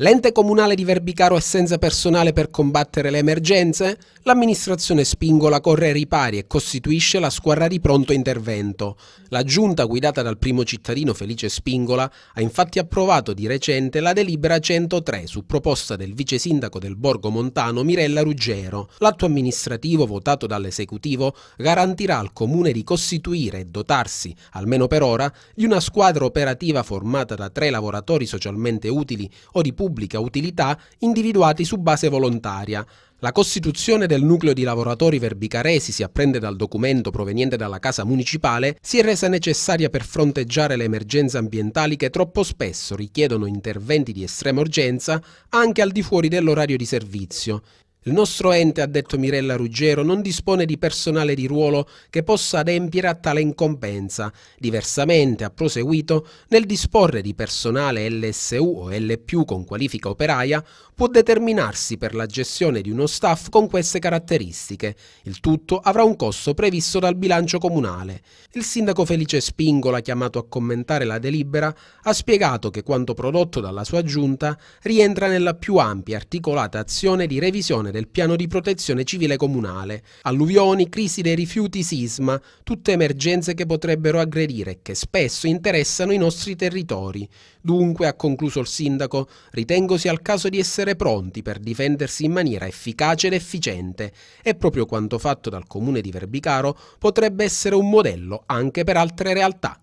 L'ente comunale di Verbicaro è senza personale per combattere le emergenze? L'amministrazione Spingola corre ai ripari e costituisce la squadra di pronto intervento. La giunta guidata dal primo cittadino Felice Spingola ha infatti approvato di recente la delibera 103 su proposta del vice sindaco del Borgo Montano Mirella Ruggero. L'atto amministrativo votato dall'esecutivo garantirà al comune di costituire e dotarsi, almeno per ora, di una squadra operativa formata da tre lavoratori socialmente utili o di pubblico pubblica utilità individuati su base volontaria. La costituzione del nucleo di lavoratori verbicaresi, si apprende dal documento proveniente dalla Casa Municipale, si è resa necessaria per fronteggiare le emergenze ambientali che troppo spesso richiedono interventi di estrema urgenza anche al di fuori dell'orario di servizio. Il nostro ente, ha detto Mirella Ruggero, non dispone di personale di ruolo che possa adempiere a tale incompensa. Diversamente, ha proseguito, nel disporre di personale LSU o L con qualifica operaia, può determinarsi per la gestione di uno staff con queste caratteristiche. Il tutto avrà un costo previsto dal bilancio comunale. Il sindaco Felice Spingola, chiamato a commentare la delibera, ha spiegato che quanto prodotto dalla sua giunta rientra nella più ampia e articolata azione di revisione del piano di protezione civile comunale. Alluvioni, crisi dei rifiuti, sisma, tutte emergenze che potrebbero aggredire e che spesso interessano i nostri territori. Dunque, ha concluso il sindaco, ritengo sia il caso di essere pronti per difendersi in maniera efficace ed efficiente e proprio quanto fatto dal comune di Verbicaro potrebbe essere un modello anche per altre realtà.